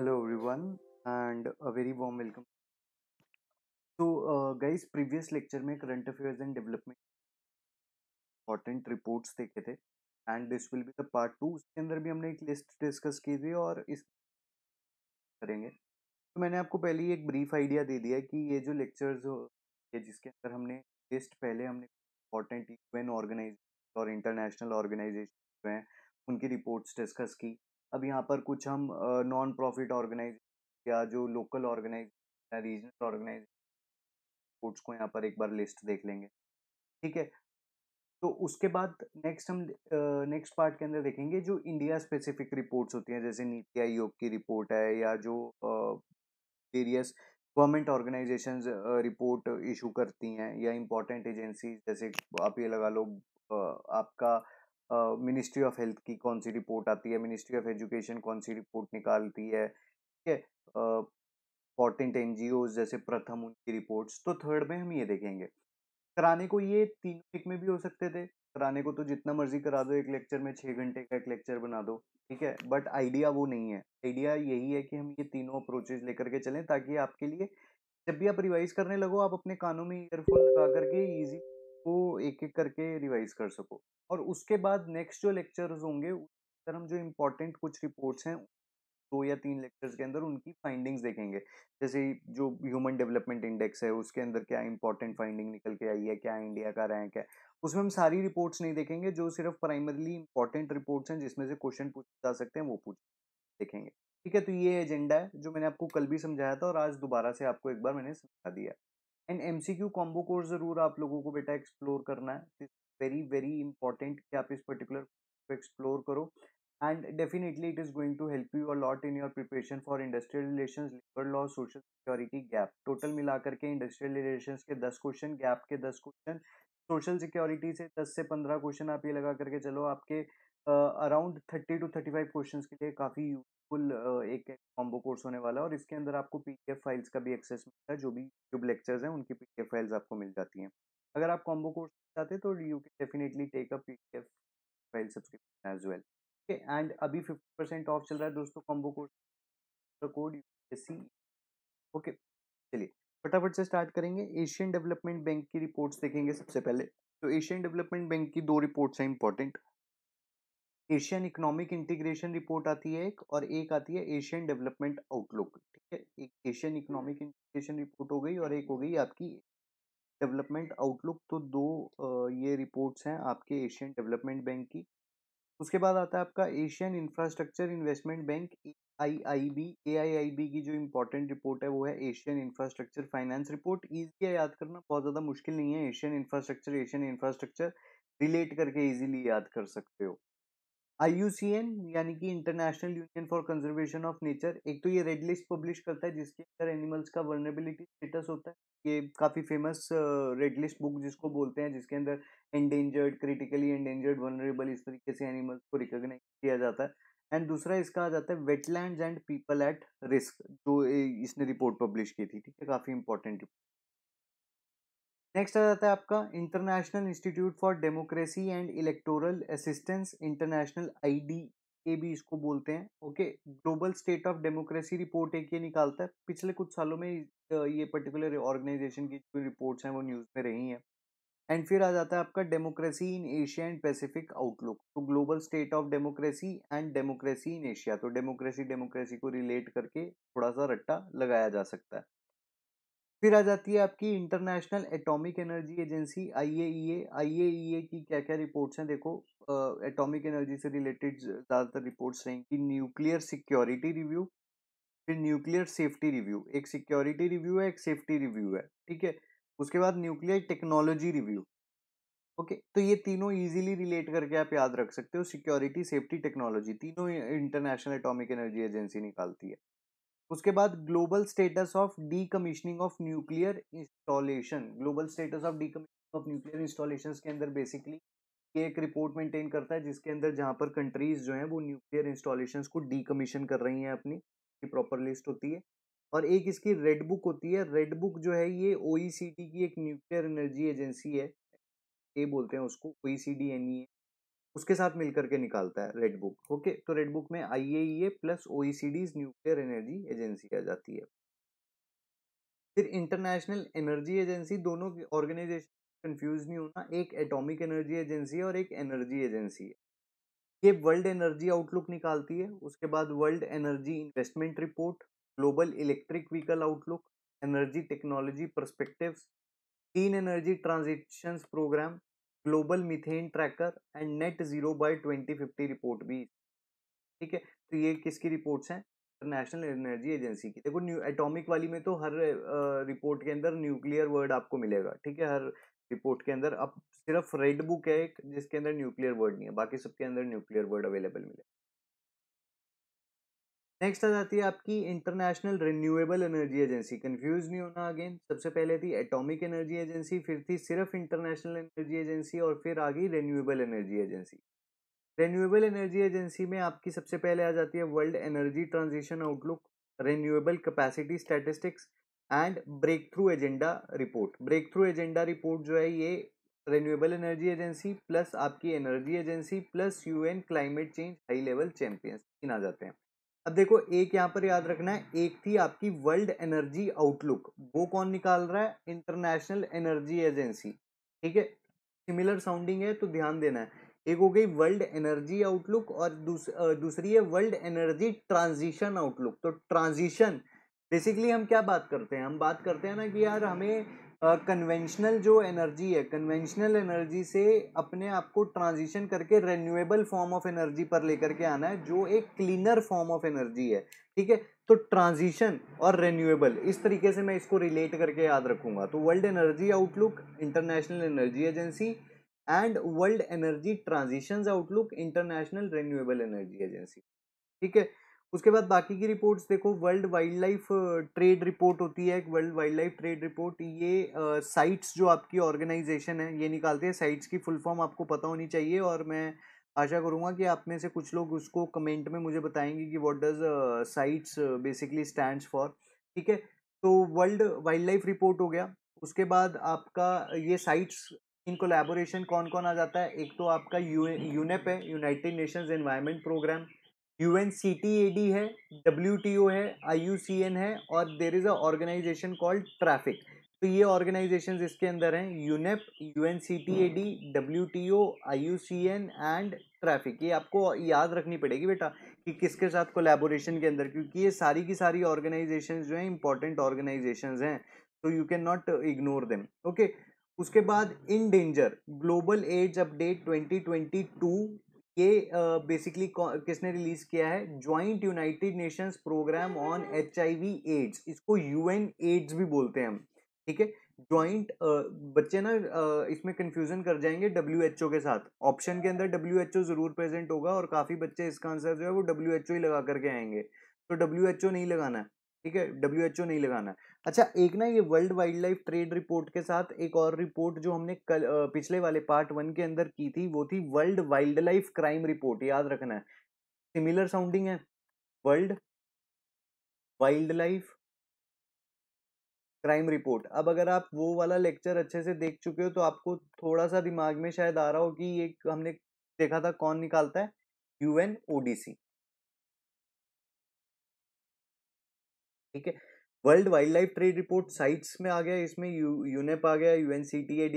Hello everyone and a very warm welcome तो guys previous lecture में current affairs and development important reports देखे थे and this will be the part two उसके अंदर भी हमने एक लिस्ट डिस्कस की थी और इस करेंगे तो मैंने आपको पहले ही एक ब्रीफ आइडिया दे दिया कि ये जो लेक्चर्स ये जिसके अंदर हमने लिस्ट पहले हमने इंपॉर्टेंट इवेंट ऑर्गेनाइज और इंटरनेशनल ऑर्गेनाइजेशन जो हैं उनकी रिपोर्ट्स डिस्कस की अब यहाँ पर कुछ हम नॉन प्रॉफिट ऑर्गेनाइज या जो लोकल ऑर्गेनाइज या रीजनल ऑर्गेनाइज कोड्स को यहाँ पर एक बार लिस्ट देख लेंगे ठीक है तो उसके बाद नेक्स्ट हम नेक्स्ट पार्ट के अंदर देखेंगे जो इंडिया स्पेसिफिक रिपोर्ट्स होती हैं जैसे नीति आयोग की रिपोर्ट है या जो various government organisations report issue करती हैं या इम्पोर्टेंट एजेंसी जैसे आप ये लगा लो आपका मिनिस्ट्री ऑफ हेल्थ की कौन सी रिपोर्ट आती है मिनिस्ट्री ऑफ एजुकेशन कौन सी रिपोर्ट निकालती है ठीक है इंपॉर्टेंट एन जैसे प्रथम उनकी रिपोर्ट्स तो थर्ड में हम ये देखेंगे कराने को ये तीन एक में भी हो सकते थे कराने को तो जितना मर्जी करा दो एक लेक्चर में छः घंटे का एक लेक्चर बना दो ठीक है बट आइडिया वो नहीं है आइडिया यही है कि हम ये तीनों अप्रोचेज लेकर के चलें ताकि आपके लिए जब भी आप रिवाइज करने लगो आप अपने कानों में ईयरफोन लगा करके ईजी को एक एक करके रिवाइज कर सको और उसके बाद नेक्स्ट जो लेक्चर्स होंगे सर हम जो इम्पोर्टेंट कुछ रिपोर्ट्स हैं दो या तीन लेक्चर्स के अंदर उनकी फाइंडिंग्स देखेंगे जैसे जो ह्यूमन डेवलपमेंट इंडेक्स है उसके अंदर क्या इंपॉर्टेंट फाइंडिंग निकल के आई है क्या इंडिया का रैंक है उसमें हम सारी रिपोर्ट्स नहीं देखेंगे जो सिर्फ प्राइमरली इंपॉर्टेंट रिपोर्ट्स हैं जिसमें से क्वेश्चन पूछे जा सकते हैं वो पूछ देखेंगे ठीक है तो ये एजेंडा है जो मैंने आपको कल भी समझाया था और आज दोबारा से आपको एक बार मैंने समझा दिया and M C Q combo course ज़रूर आप लोगों को बेटा एक्सप्लोर करना है वेरी वेरी इंपॉर्टेंट कि आप इस पर्टिकुलर को एक्सप्लोर करो and definitely it is going to help you a lot in your preparation for industrial relation labour law social security gap total मिलाकर के इंडस्ट्रियल रिलेशन के दस क्वेश्चन गैप के दस क्वेश्चन सोशल सिक्योरिटी से दस से पंद्रह क्वेश्चन आप ये लगा करके चलो आपके around thirty two thirty five question के लिए काफ़ी यूज फुल एक कॉम्बो कोर्स होने वाला है और इसके अंदर आपको पी फाइल्स का भी एक्सेस मिलता है जो भी यूट्यूब लेक्चर्स हैं उनकी पी फाइल्स आपको मिल जाती हैं अगर आप कॉम्बो कोर्स चाहते हैं तो you can definitely take a P file subscription as well okay and अभी फिफ्टी परसेंट ऑफ चल रहा है दोस्तों combo course code C okay चलिए फटाफट से स्टार्ट करेंगे एशियन डेवलपमेंट बैंक की रिपोर्ट्स देखेंगे सबसे पहले तो एशियन डेवलपमेंट बैंक की दो रिपोर्ट्स हैं important Asian economic integration report आती है एक और एक आती है एशियन डेवलपमेंट आउटलुक ठीक है एक Asian hmm. Economic integration report हो गई और एक हो गई आपकी डेवलपमेंट आउटलुक तो दो ये रिपोर्ट्स हैं आपके एशियन डेवलपमेंट बैंक की उसके बाद आता है आपका Asian infrastructure investment bank I I B A I I B की जो इम्पोर्टेंट रिपोर्ट है वो है Asian infrastructure finance report easy है याद करना बहुत ज़्यादा मुश्किल नहीं है Asian infrastructure Asian infrastructure relate करके ईजिली याद कर सकते हो आई यानी कि international union for conservation of nature एक तो ये रेड लिस्ट पब्लिश करता है जिसके अंदर एनिमल्स का वर्नेबिलिटी स्टेटस होता है ये काफ़ी फेमस रेड लिस्ट बुक जिसको बोलते हैं जिसके अंदर एंडेंजर्ड क्रिटिकली एंडेंजर्ड वनरेबल इस तरीके से एनिमल्स को रिकोगनाइज किया जाता है एंड दूसरा इसका आ जाता है wetland and people at risk जो इसने रिपोर्ट पब्लिश की थी ठीक है काफ़ी इंपॉर्टेंट रिपोर्ट नेक्स्ट आ जाता है आपका international institute for democracy and electoral assistance international ID A भी इसको बोलते हैं okay global state of democracy report एक ये निकालता है पिछले कुछ सालों में ये पर्टिकुलर ऑर्गेनाइजेशन की जो रिपोर्ट्स हैं वो न्यूज़ में रही हैं एंड फिर आ जाता है आपका democracy in Asia and Pacific outlook तो global state of democracy and democracy in Asia तो डेमोक्रेसी डेमोक्रेसी को रिलेट करके थोड़ा सा रट्टा लगाया जा सकता है फिर आ जाती है आपकी international atomic energy agency IAEA IAEA की क्या क्या रिपोर्ट्स हैं देखो एटॉमिक एनर्जी से रिलेटेड ज़्यादातर रिपोर्ट्स रहेंगी न्यूक्लियर सिक्योरिटी रिव्यू फिर न्यूक्लियर सेफ्टी रिव्यू एक सिक्योरिटी रिव्यू है एक सेफ्टी रिव्यू है ठीक है उसके बाद न्यूक्लियर टेक्नोलॉजी रिव्यू ओके तो ये तीनों ईजिली रिलेट करके आप याद रख सकते हो सिक्योरिटी सेफ्टी टेक्नोलॉजी तीनों इंटरनेशनल एटॉमिक एनर्जी एजेंसी निकालती है उसके बाद global status of decommissioning of nuclear installation global status of decommissioning of nuclear installation के अंदर बेसिकली ये एक रिपोर्ट मेंटेन करता है जिसके अंदर जहाँ पर कंट्रीज जो हैं वो न्यूक्लियर इंस्टॉलेशन को डी कमीशन कर रही हैं अपनी प्रॉपर लिस्ट होती है और एक इसकी रेड बुक होती है रेड बुक जो है ये ओ की एक न्यूक्लियर एनर्जी एजेंसी है ये बोलते हैं उसको ओ सी डी एन ई उसके साथ मिलकर के निकालता है रेड बुक ओके तो रेड बुक में I A plus O nuclear energy agency आ जाती है फिर इंटरनेशनल एनर्जी एजेंसी दोनों की ऑर्गेनाइजेशन कंफ्यूज नहीं होना एक एटॉमिक एनर्जी एजेंसी है और एक एनर्जी एजेंसी है ये वर्ल्ड एनर्जी आउटलुक निकालती है उसके बाद world energy investment report global electric vehicle outlook energy technology perspective तीन energy transitions programme global methane tracker and net zero by fifty report भी ठीक है तो ये किसकी रिपोर्ट्स हैं इंटरनेशनल एनर्जी एजेंसी की देखो न्यू एटॉमिक वाली में तो हर रिपोर्ट के अंदर न्यूक्लियर वर्ड आपको मिलेगा ठीक है हर रिपोर्ट के अंदर अब सिर्फ रेड बुक है एक जिसके अंदर न्यूक्लियर वर्ड नहीं है बाकी सबके अंदर न्यूक्लियर वर्ड अवेलेबल मिलेगा नेक्स्ट आ जाती है आपकी international renewable energy agency confuse नहीं होना अगेन सबसे पहले थी एटॉमिक एनर्जी एजेंसी फिर थी सिर्फ इंटरनेशनल एनर्जी एजेंसी और फिर आ गई renewable energy agency renewable energy agency में आपकी सबसे पहले आ जाती है world energy transition outlook renewable capacity statistics and breakthrough agenda report breakthrough agenda report जो है ये रेन्यूएबल एनर्जी एजेंसी प्लस आपकी energy agency plus UN climate change high level champions इन आ जाते हैं अब देखो एक यहाँ पर याद रखना है एक थी आपकी वर्ल्ड एनर्जी आउटलुक वो कौन निकाल रहा है इंटरनेशनल एनर्जी एजेंसी ठीक है सिमिलर साउंडिंग है तो ध्यान देना है एक हो गई वर्ल्ड एनर्जी आउटलुक और दूस, दूसरी है वर्ल्ड एनर्जी ट्रांजिशन आउटलुक तो ट्रांजिशन बेसिकली हम क्या बात करते हैं हम बात करते हैं ना कि यार हमें कन्वेंशनल जो एनर्जी है कन्वेंशनल एनर्जी से अपने आप को ट्रांजिशन करके रेन्यूएबल फॉर्म ऑफ एनर्जी पर लेकर के आना है जो एक क्लीनर फॉर्म ऑफ एनर्जी है ठीक है तो ट्रांजिशन और रेन्यूएबल इस तरीके से मैं इसको रिलेट करके याद रखूंगा तो world energy outlook international energy agency and world energy transitions outlook international renewable energy agency ठीक है उसके बाद बाकी की रिपोर्ट्स देखो world wild life trade report होती है एक world wild life trade report ये साइट्स जो आपकी ऑर्गेनाइजेशन है ये निकालती है साइट्स की फुल फॉर्म आपको पता होनी चाहिए और मैं आशा करूँगा कि आप में से कुछ लोग उसको कमेंट में मुझे बताएंगे कि what does CITES basically stand for ठीक है तो वर्ल्ड वाइल्ड लाइफ रिपोर्ट हो गया उसके बाद आपका ये साइट्स इन कोलेबोरेशन कौन कौन आ जाता है एक तो आपका यू यूनेप है United Nations Environment Programme U N C T A D है डब्ल्यू टी ओ है आई यू सी एन है और there is a organisation called TRAFFIC तो ये ऑर्गेनाइजेशन इसके अंदर हैं UNEP U N C T A D W T O I U C N and TRAFFIC ये आपको याद रखनी पड़ेगी बेटा कि किसके साथ कोलेबोरेशन के अंदर क्योंकि ये सारी की सारी ऑर्गेनाइजेशन जो हैं इंपॉर्टेंट ऑर्गेनाइजेशन हैं तो you can not ignore them okay उसके बाद In Danger Global AIDS Update 2022 ये बेसिकली किसने रिलीज किया है Joint United Nations Programme on H AIDS इसको यूएन एड्स भी बोलते हैं हम ठीक है ज्वाइंट बच्चे ना इसमें कंफ्यूजन कर जाएंगे डब्ल्यू के साथ ऑप्शन के अंदर डब्ल्यू जरूर प्रेजेंट होगा और काफ़ी बच्चे इसका आंसर जो है वो डब्ल्यू ही लगा करके आएंगे तो डब्ल्यू नहीं लगाना है ठीक है डब्ल्यू नहीं लगाना है अच्छा एक ना ये World wild life trade Report के साथ एक और रिपोर्ट जो हमने कल पिछले वाले पार्ट वन के अंदर की थी वो थी World Wildlife Crime Report याद रखना है सिमिलर साउंडिंग है World Wildlife Crime Report अब अगर आप वो वाला लेक्चर अच्छे से देख चुके हो तो आपको थोड़ा सा दिमाग में शायद आ रहा हो कि एक हमने देखा था कौन निकालता है यूएन ओडीसी ठीक है World wild life trade Report CITES में आ गया इसमें यू यूनेप आ गया यू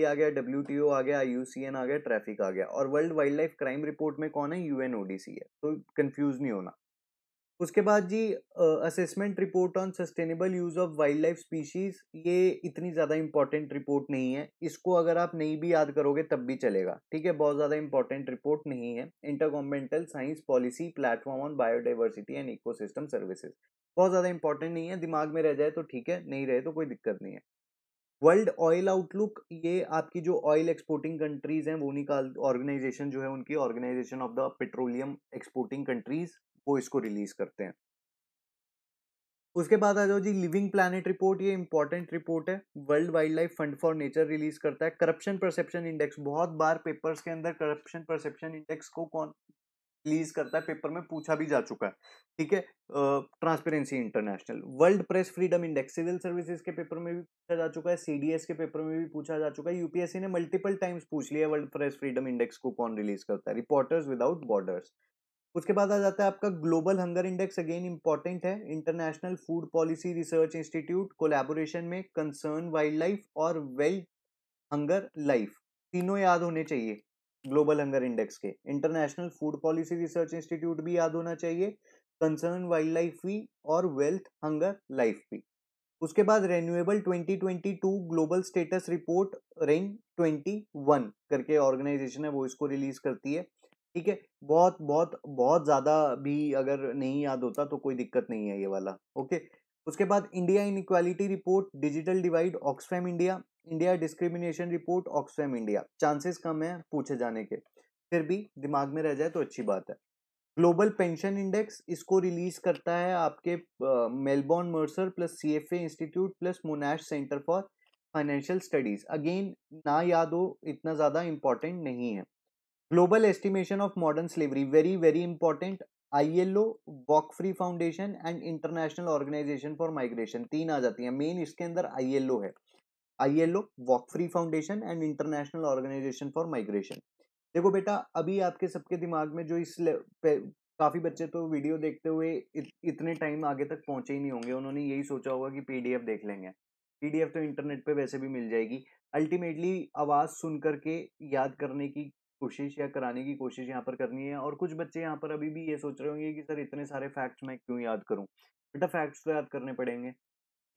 आ गया डब्ल्यू आ गया आई आ गया ट्रैफिक आ गया और World Wildlife Crime Report में कौन है यू है तो कन्फ्यूज नहीं होना उसके बाद जी assessment report on sustainable use of wildlife species ये इतनी ज़्यादा इंपॉर्टेंट रिपोर्ट नहीं है इसको अगर आप नहीं भी याद करोगे तब भी चलेगा ठीक है बहुत ज़्यादा इंपॉर्टेंट रिपोर्ट नहीं है Intergovernmental Science Policy Platform on Biodiversity and System Services बहुत ज़्यादा इंपॉर्टेंट नहीं है दिमाग में रह जाए तो ठीक है नहीं रहे तो कोई दिक्कत नहीं है वर्ल्ड ऑयल आउटलुक ये आपकी जो ऑयल एक्सपोर्टिंग कंट्रीज हैं वो निकाल ऑर्गेनाइजेशन जो है उनकी Organisation of the Petroleum Exporting Countries वो इसको रिलीज करते हैं उसके बाद आ जाओ जी लिविंग प्लानट रिपोर्ट ये इंपॉर्टेंट रिपोर्ट है World Wildlife Fund for Nature release करता है करप्शन परसेप्शन इंडेक्स बहुत बार पेपर्स के अंदर करप्शन परसेप्शन इंडेक्स को कौन रिलीज करता है पेपर में पूछा भी जा चुका है ठीक है Transparency International World Press Freedom Index civil services के पेपर में भी पूछा जा चुका है सीडीएस के पेपर में भी पूछा जा चुका है यूपीएससी ने मल्टीपल टाइम्स पूछ लिया वर्ल्ड प्रेस फ्रीडम इंडेक्स को कौन रिलीज करता है रिपोर्टर्स विदाउट बॉर्डर्स उसके बाद आ जाता है आपका Global Hunger Index again important है International Food Policy Research Institute collaboration में कंसर्न वाइल्ड लाइफ और वेल्थ हंगर लाइफ तीनों याद होने चाहिए ग्लोबल हंगर इंडेक्स के International Food Policy Research Institute भी याद होना चाहिए कंसर्न वाइल्ड लाइफ भी और वेल्थ हंगर लाइफ भी उसके बाद renewable 2022 Global Status Report REN 21 करके ऑर्गेनाइजेशन है वो इसको रिलीज करती है ठीक है बहुत बहुत बहुत ज़्यादा भी अगर नहीं याद होता तो कोई दिक्कत नहीं है ये वाला ओके उसके बाद India in report digital divide Oxfam India India discrimination report Oxfam India chances कम है पूछे जाने के फिर भी दिमाग में रह जाए तो अच्छी बात है ग्लोबल पेंशन इंडेक्स इसको रिलीज करता है आपके Melbourne Mercer plus C F A Institute plus Monash Centre for Financial Studies again ना याद हो इतना ज़्यादा इम्पॉर्टेंट नहीं है Global Estimation of Modern Slavery very very important I L O Walk Free Foundation and International Organisation for Migration तीन आ जाती हैं मेन इसके अंदर आई एल ओ है I L O Walk Free Foundation and International Organisation for Migration देखो बेटा अभी आपके सबके दिमाग में जो इस काफ़ी बच्चे तो वीडियो देखते हुए इत, इतने टाइम आगे तक पहुंचे ही नहीं होंगे उन्होंने यही सोचा होगा कि एफ देख लेंगे एफ तो इंटरनेट पर वैसे भी मिल जाएगी अल्टीमेटली आवाज़ सुन करके याद करने की कोशिश या कराने की कोशिश यहाँ पर करनी है और कुछ बच्चे यहाँ पर अभी भी ये सोच रहे होंगे कि सर इतने सारे फैक्ट्स मैं क्यों याद करूँ बेटा फैक्ट्स तो याद करने पड़ेंगे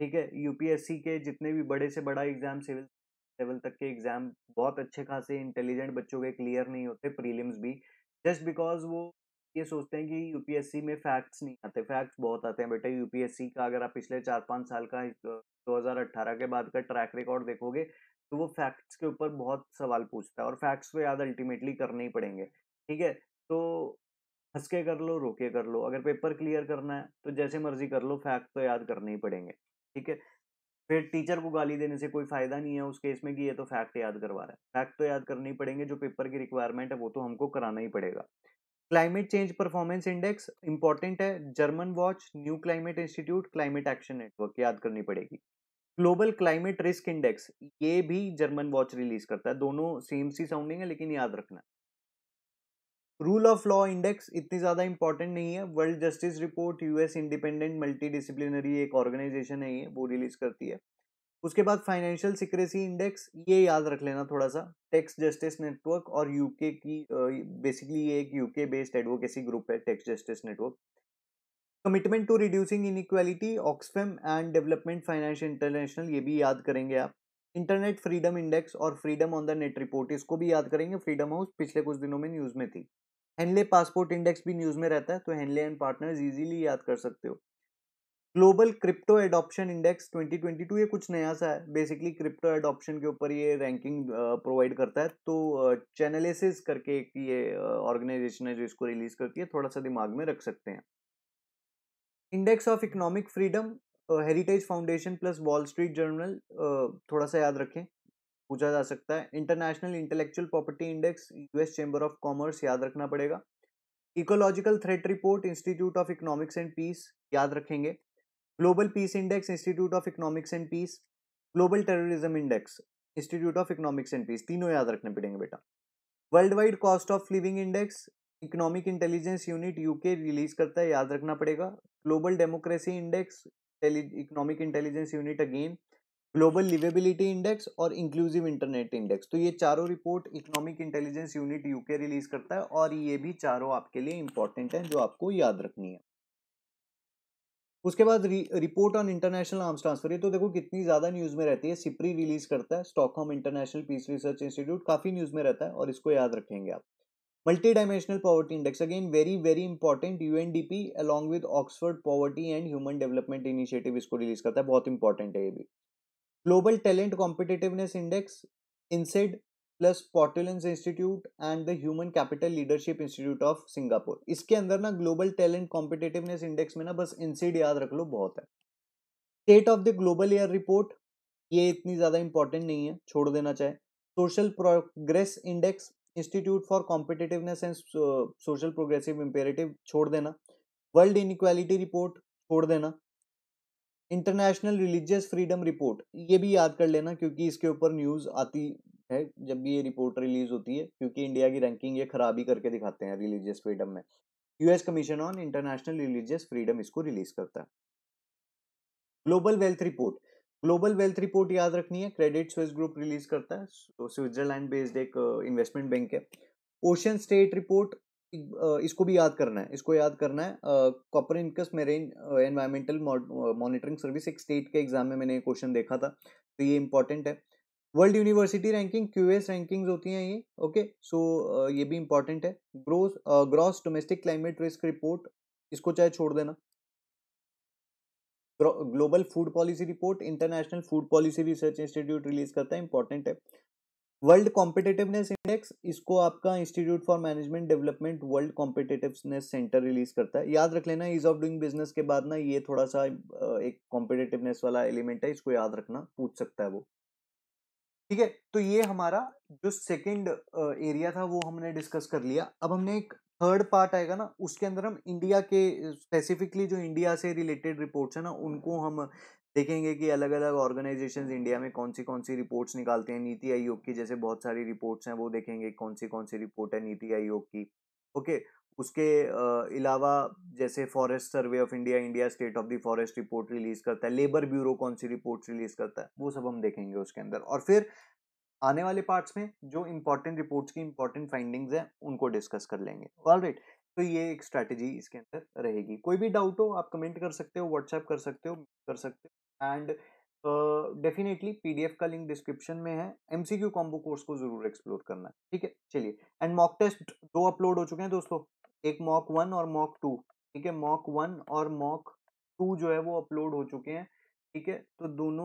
ठीक है यूपीएससी के जितने भी बड़े से बड़ा एग्जाम सिविल लेवल तक के एग्जाम बहुत अच्छे खासे इंटेलिजेंट बच्चों के क्लियर नहीं होते प्रीलिम्स भी जस्ट बिकॉज वो ये सोचते हैं कि यूपीएससी में फैक्ट्स नहीं आते फैक्ट्स बहुत आते हैं बेटा यूपीएससी का अगर आप पिछले चार पाँच साल का दो के बाद का ट्रैक रिकॉर्ड देखोगे तो वो फैक्ट्स के ऊपर बहुत सवाल पूछता है और फैक्ट्स को याद अल्टीमेटली करने ही पड़ेंगे ठीक है तो हंस के कर लो रोके कर लो अगर पेपर क्लियर करना है तो जैसे मर्जी कर लो फैक्ट तो याद करने ही पड़ेंगे ठीक है फिर टीचर को गाली देने से कोई फायदा नहीं है उस केस में कि ये तो फैक्ट याद करवा रहा है फैक्ट तो याद करने ही पड़ेंगे जो पेपर की रिक्वायरमेंट है वो तो हमको कराना ही पड़ेगा Climate Change Performance Index important है Germanwatch New Climate Institute Climate Action Network याद करनी पड़ेगी ग्लोबल क्लाइमेट रिस्क इंडेक्स ये भी जर्मन वॉच रिलीज करता है दोनों सेम सी साउंडिंग है लेकिन याद रखना रूल ऑफ लॉ इंडेक्स इतनी ज़्यादा इंपॉर्टेंट नहीं है World Justice Report US independent multidisciplinary एक ऑर्गेनाइजेशन है ये वो रिलीज करती है उसके बाद फाइनेंशियल सिक्रेसी इंडेक्स ये याद रख लेना थोड़ा सा टैक्स जस्टिस नेटवर्क और यूके की बेसिकली ये एक यूके बेस्ड एडवोकेसी ग्रुप है Tax Justice Network Commitment to Reducing Inequality Oxfam and Development Finance International ये भी याद करेंगे आप इंटरनेट फ्रीडम इंडेक्स और Freedom on the Net Report इसको भी याद करेंगे फ्रीडम हाउस पिछले कुछ दिनों में न्यूज़ में थी हेनले पासपोर्ट इंडेक्स भी न्यूज़ में रहता है तो हेनले एंड पार्टनर्स इजीली याद कर सकते हो ग्लोबल क्रिप्टो एडॉप्शन इंडेक्स 2022 ये कुछ नया सा है बेसिकली क्रिप्टो एडॉप्शन के ऊपर ये रैंकिंग प्रोवाइड करता है तो चैनलिस करके एक ये ऑर्गेनाइजेशन है जो इसको रिलीज करती है थोड़ा सा दिमाग में रख सकते हैं Index of Economic Freedom Heritage Foundation plus Wall Street Journal थोड़ा सा याद रखें पूछा जा सकता है International Intellectual Property Index US Chamber of Commerce याद रखना पड़ेगा Ecological Threat Report Institute of Economics and Peace याद रखेंगे Global Peace Index Institute of Economics and Peace Global Terrorism Index Institute of Economics and Peace तीनों याद रखने पड़ेंगे बेटा Worldwide Cost of Living index Economic Intelligence Unit UK release करता है याद रखना पड़ेगा Global Democracy Index Economic Intelligence Unit again Global Liveability Index और इंक्लूसिव इंटरनेट इंडेक्स तो ये चारों report Economic Intelligence Unit UK release करता है और ये भी चारों आपके लिए इंपॉर्टेंट हैं जो आपको याद रखनी है उसके बाद Report on International Arms Transfer ये तो देखो कितनी ज़्यादा न्यूज़ में रहती है सिप्री रिलीज करता है Stockholm International Peace Research Institute काफ़ी न्यूज़ में रहता है और इसको याद रखेंगे आप multi-dimensional poverty index again very very important UNDP along with Oxford Poverty and Human Development Initiative इसको रिलीज करता है बहुत इंपॉर्टेंट है ये भी Global Talent Competitiveness Index INSEAD plus Portulans Institute and the Human Capital Leadership Institute of Singapore इसके अंदर ना ग्लोबल टैलेंट कॉम्पिटेटिवनेस इंडेक्स में ना बस इनसेड याद रख लो बहुत है State of the Global Air Report ये इतनी ज़्यादा इंपॉर्टेंट नहीं है छोड़ देना चाहे Social Progress Index Institute for Competitiveness and Social Progressive Imperative छोड़ देना वर्ल्ड इनक्वालिटी रिपोर्ट छोड़ देना इंटरनेशनल रिलीजियस फ्रीडम रिपोर्ट ये भी याद कर लेना क्योंकि इसके ऊपर न्यूज़ आती है जब भी ये रिपोर्ट रिलीज होती है क्योंकि इंडिया की रैंकिंग ये खराब ही करके दिखाते हैं रिलीजियस फ्रीडम में US Commission on International Religious Freedom इसको रिलीज करता है Global Wealth Report Global Wealth Report याद रखनी है क्रेडिट स्विस ग्रुप रिलीज करता है तो स्विट्जरलैंड बेस्ड एक इन्वेस्टमेंट बैंक है ओशियन स्टेट रिपोर्ट इसको भी याद करना है इसको याद करना है Copernicus Marine Environmental Monitoring Service एक स्टेट के एग्जाम में मैंने क्वेश्चन देखा था तो ये इंपॉर्टेंट है World University Ranking Q S Rankings होती हैं ये ओके सो ये भी इंपॉर्टेंट है gross gross domestic climate risk report इसको चाहे छोड़ देना Global Food Policy report international Food Policy Research Institute release करता है इंपॉर्टेंट है वर्ल्ड कॉम्पिटेटिवनेस इंडेक्स इसको आपका Institute for Management Development World Competitiveness Centre release करता है याद रख लेना ईज ऑफ डूइंग बिजनेस के बाद ना ये थोड़ा सा एक कॉम्पिटेटिवनेस वाला एलिमेंट है इसको याद रखना पूछ सकता है वो ठीक है तो ये हमारा जो सेकेंड एरिया था वो हमने डिस्कस कर लिया अब हमने एक थर्ड पार्ट आएगा ना उसके अंदर हम इंडिया के स्पेसिफिकली जो इंडिया से रिलेटेड रिपोर्ट्स है ना उनको हम देखेंगे कि अलग अलग ऑर्गेनाइजेशंस इंडिया में कौन सी कौन सी रिपोर्ट्स निकालते हैं नीति आयोग की जैसे बहुत सारी रिपोर्ट्स हैं वो देखेंगे कौन सी कौन सी रिपोर्ट है नीति आयोग की ओके उसके अलावा जैसे Forest Survey of India India State of the Forest Report release करता है लेबर ब्यूरो कौन सी रिपोर्ट रिलीज करता है वो सब हम देखेंगे उसके अंदर और फिर आने वाले पार्ट्स में जो इम्पोर्टेंट रिपोर्ट्स की इम्पोर्टेंट फाइंडिंग्स हैं उनको डिस्कस कर लेंगे ऑल राइट right. तो ये एक स्ट्रैटेजी इसके अंदर रहेगी कोई भी डाउट हो आप कमेंट कर सकते हो व्हाट्सएप कर सकते हो कर सकते हो एंड डेफिनेटली पीडीएफ का लिंक डिस्क्रिप्शन में है एमसीक्यू कॉम्बो कोर्स को जरूर एक्सप्लोर करना ठीक है चलिए एंड मॉक टेस्ट दो अपलोड हो चुके हैं दोस्तों एक मॉक वन और मॉक टू ठीक है मॉक वन और मॉक टू जो है वो अपलोड हो चुके हैं ठीक है तो दोनों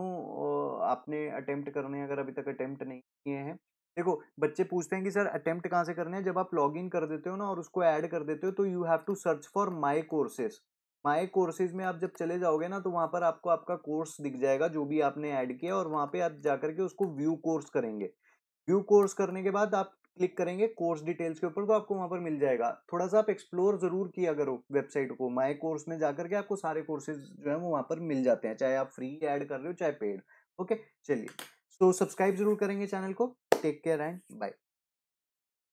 आपने अटेम्प्ट करने हैं, अगर अभी तक अटेम्प्ट नहीं किए हैं देखो बच्चे पूछते हैं कि सर अटेम्प्ट कहाँ से करने हैं जब आप लॉग इन कर देते हो ना और उसको ऐड कर देते हो तो you have to search for my courses my courses में आप जब चले जाओगे ना तो वहाँ पर आपको आपका कोर्स दिख जाएगा जो भी आपने ऐड किया और वहाँ पे आप जा करके उसको व्यू कोर्स करेंगे व्यू कोर्स करने के बाद आप क्लिक करेंगे कोर्स डिटेल्स के ऊपर तो आपको वहां पर मिल जाएगा थोड़ा सा आप एक्सप्लोर जरूर किया करो वेबसाइट को माई कोर्स में जाकर के आपको सारे कोर्सेज जो है वो वहां पर मिल जाते हैं चाहे आप फ्री ऐड कर रहे हो चाहे पेड ओके चलिए तो सब्सक्राइब जरूर करेंगे चैनल को टेक केयर एंड बाय